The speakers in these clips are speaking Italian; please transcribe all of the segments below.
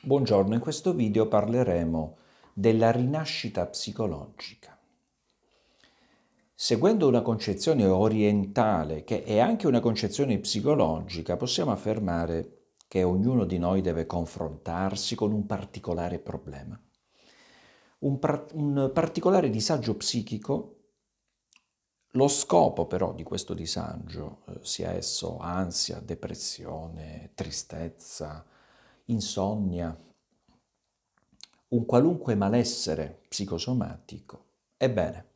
Buongiorno, in questo video parleremo della rinascita psicologica. Seguendo una concezione orientale, che è anche una concezione psicologica, possiamo affermare che ognuno di noi deve confrontarsi con un particolare problema, un, par- un particolare disagio psichico. Lo scopo però di questo disagio, eh, sia esso ansia, depressione, tristezza, insonnia, un qualunque malessere psicosomatico. Ebbene,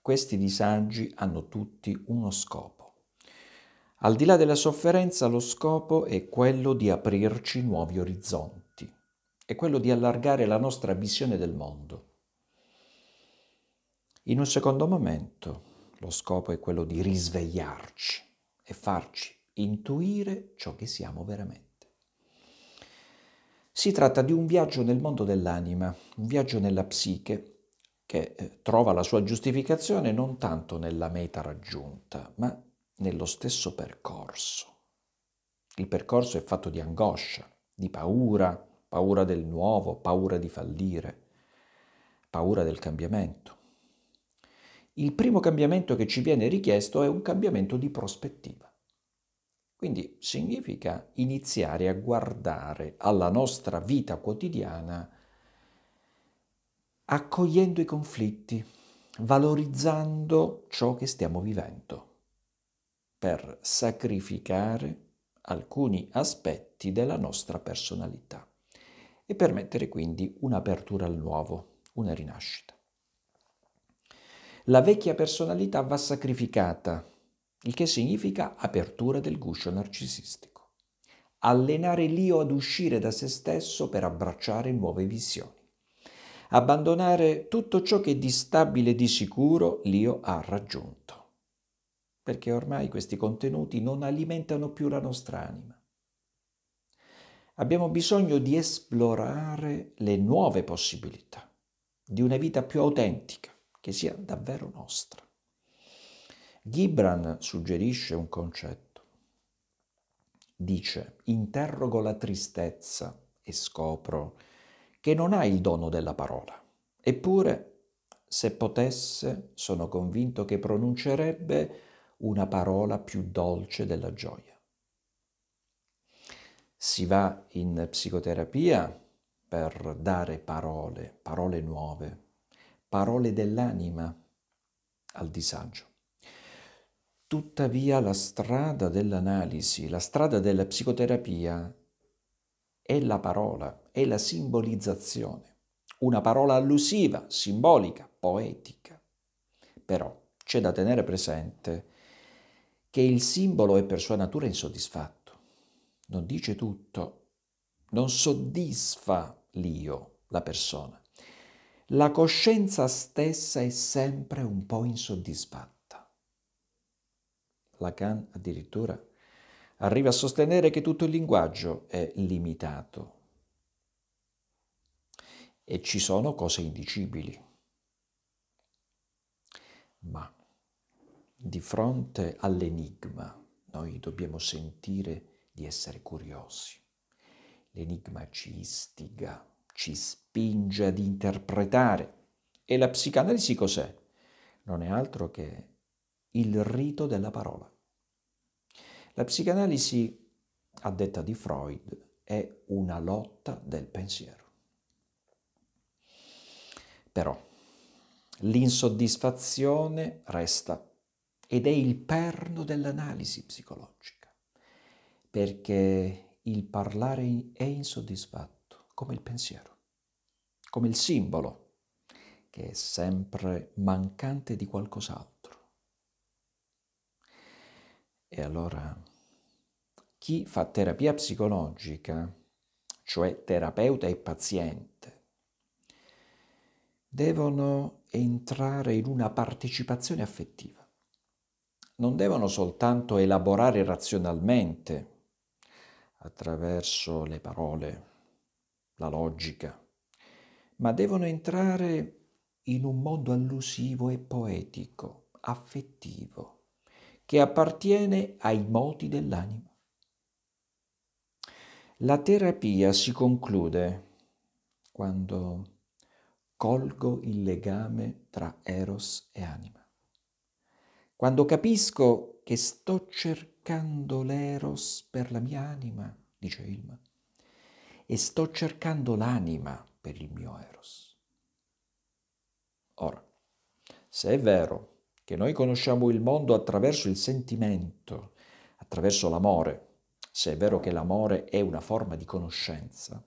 questi disagi hanno tutti uno scopo. Al di là della sofferenza, lo scopo è quello di aprirci nuovi orizzonti, è quello di allargare la nostra visione del mondo. In un secondo momento, lo scopo è quello di risvegliarci e farci intuire ciò che siamo veramente. Si tratta di un viaggio nel mondo dell'anima, un viaggio nella psiche, che eh, trova la sua giustificazione non tanto nella meta raggiunta, ma nello stesso percorso. Il percorso è fatto di angoscia, di paura, paura del nuovo, paura di fallire, paura del cambiamento. Il primo cambiamento che ci viene richiesto è un cambiamento di prospettiva. Quindi significa iniziare a guardare alla nostra vita quotidiana accogliendo i conflitti, valorizzando ciò che stiamo vivendo, per sacrificare alcuni aspetti della nostra personalità e permettere quindi un'apertura al nuovo, una rinascita. La vecchia personalità va sacrificata il che significa apertura del guscio narcisistico. Allenare l'io ad uscire da se stesso per abbracciare nuove visioni. Abbandonare tutto ciò che di stabile e di sicuro l'io ha raggiunto. Perché ormai questi contenuti non alimentano più la nostra anima. Abbiamo bisogno di esplorare le nuove possibilità, di una vita più autentica, che sia davvero nostra. Gibran suggerisce un concetto. Dice, interrogo la tristezza e scopro che non ha il dono della parola. Eppure, se potesse, sono convinto che pronuncerebbe una parola più dolce della gioia. Si va in psicoterapia per dare parole, parole nuove, parole dell'anima al disagio. Tuttavia la strada dell'analisi, la strada della psicoterapia è la parola, è la simbolizzazione, una parola allusiva, simbolica, poetica. Però c'è da tenere presente che il simbolo è per sua natura insoddisfatto, non dice tutto, non soddisfa l'io, la persona. La coscienza stessa è sempre un po' insoddisfatta. Lacan addirittura arriva a sostenere che tutto il linguaggio è limitato e ci sono cose indicibili. Ma di fronte all'enigma noi dobbiamo sentire di essere curiosi. L'enigma ci istiga, ci spinge ad interpretare. E la psicanalisi cos'è? Non è altro che il rito della parola. La psicanalisi, a detta di Freud, è una lotta del pensiero. Però l'insoddisfazione resta ed è il perno dell'analisi psicologica, perché il parlare è insoddisfatto come il pensiero, come il simbolo, che è sempre mancante di qualcos'altro e allora chi fa terapia psicologica, cioè terapeuta e paziente, devono entrare in una partecipazione affettiva. Non devono soltanto elaborare razionalmente attraverso le parole, la logica, ma devono entrare in un mondo allusivo e poetico, affettivo che appartiene ai moti dell'anima. La terapia si conclude quando colgo il legame tra eros e anima, quando capisco che sto cercando l'eros per la mia anima, dice Ilma, e sto cercando l'anima per il mio eros. Ora, se è vero che noi conosciamo il mondo attraverso il sentimento, attraverso l'amore, se è vero che l'amore è una forma di conoscenza,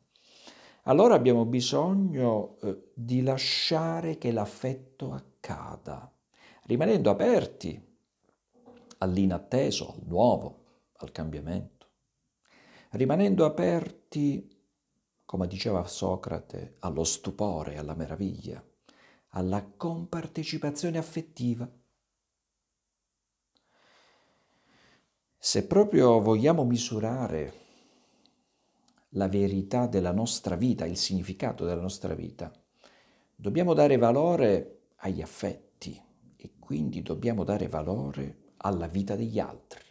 allora abbiamo bisogno eh, di lasciare che l'affetto accada, rimanendo aperti all'inatteso, al nuovo, al cambiamento, rimanendo aperti, come diceva Socrate, allo stupore, alla meraviglia, alla compartecipazione affettiva Se proprio vogliamo misurare la verità della nostra vita, il significato della nostra vita, dobbiamo dare valore agli affetti e quindi dobbiamo dare valore alla vita degli altri.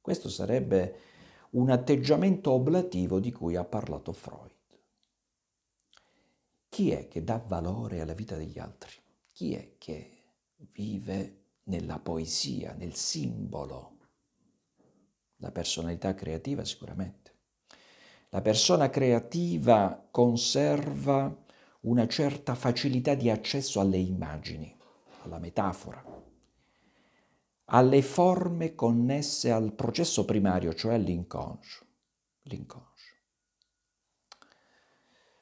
Questo sarebbe un atteggiamento oblativo di cui ha parlato Freud. Chi è che dà valore alla vita degli altri? Chi è che vive nella poesia, nel simbolo? la personalità creativa sicuramente. La persona creativa conserva una certa facilità di accesso alle immagini, alla metafora, alle forme connesse al processo primario, cioè all'inconscio. l'inconscio.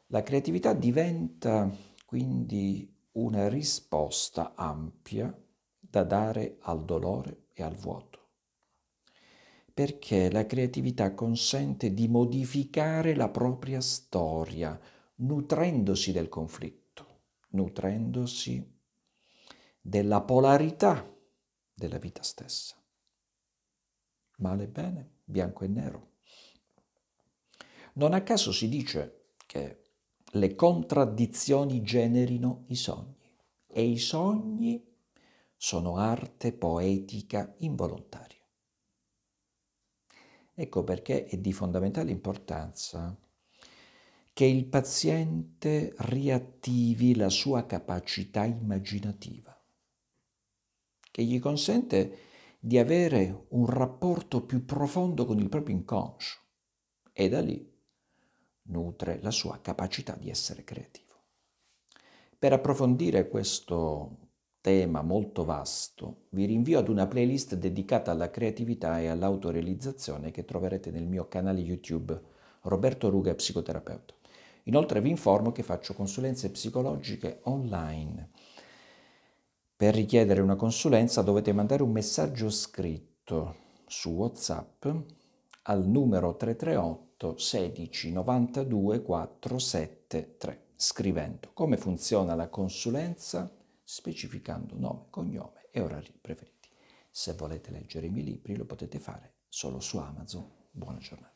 La creatività diventa quindi una risposta ampia da dare al dolore e al vuoto perché la creatività consente di modificare la propria storia, nutrendosi del conflitto, nutrendosi della polarità della vita stessa. Male e bene, bianco e nero. Non a caso si dice che le contraddizioni generino i sogni e i sogni sono arte poetica involontaria. Ecco perché è di fondamentale importanza che il paziente riattivi la sua capacità immaginativa, che gli consente di avere un rapporto più profondo con il proprio inconscio e da lì nutre la sua capacità di essere creativo. Per approfondire questo tema molto vasto, vi rinvio ad una playlist dedicata alla creatività e all'autorealizzazione che troverete nel mio canale YouTube Roberto Ruga Psicoterapeuta. Inoltre vi informo che faccio consulenze psicologiche online. Per richiedere una consulenza dovete mandare un messaggio scritto su WhatsApp al numero 338 16 92 473 scrivendo come funziona la consulenza specificando nome, cognome e orari preferiti. Se volete leggere i miei libri lo potete fare solo su Amazon. Buona giornata.